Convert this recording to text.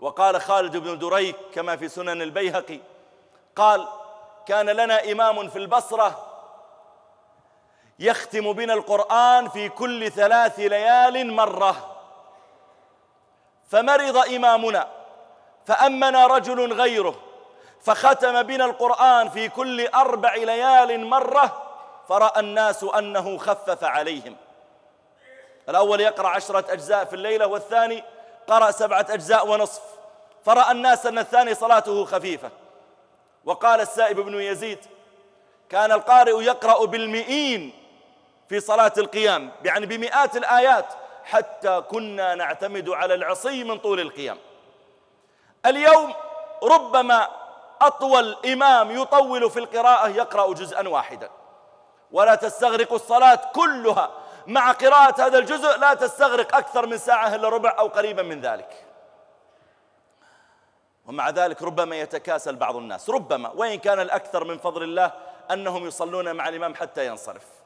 وقال خالد بن دريك كما في سنن البيهقي قال كان لنا إمام في البصرة يختم بنا القرآن في كل ثلاث ليال مرة فمرض إمامنا فأمنا رجل غيره فختم بنا القرآن في كل أربع ليال مرة فرأى الناس أنه خفف عليهم الأول يقرأ عشرة أجزاء في الليلة والثاني قرأ سبعة أجزاء ونصف فرأى الناس أن الثاني صلاته خفيفة وقال السائب بن يزيد كان القارئ يقرأ بالمئين في صلاة القيام يعني بمئات الآيات حتى كنا نعتمد على العصي من طول القيام اليوم ربما أطول إمام يطول في القراءة يقرأ جزءا واحدا ولا تستغرق الصلاة كلها مع قراءة هذا الجزء لا تستغرق أكثر من ساعة إلا ربع أو قريبا من ذلك ومع ذلك ربما يتكاسل بعض الناس ربما وإن كان الأكثر من فضل الله أنهم يصلون مع الإمام حتى ينصرف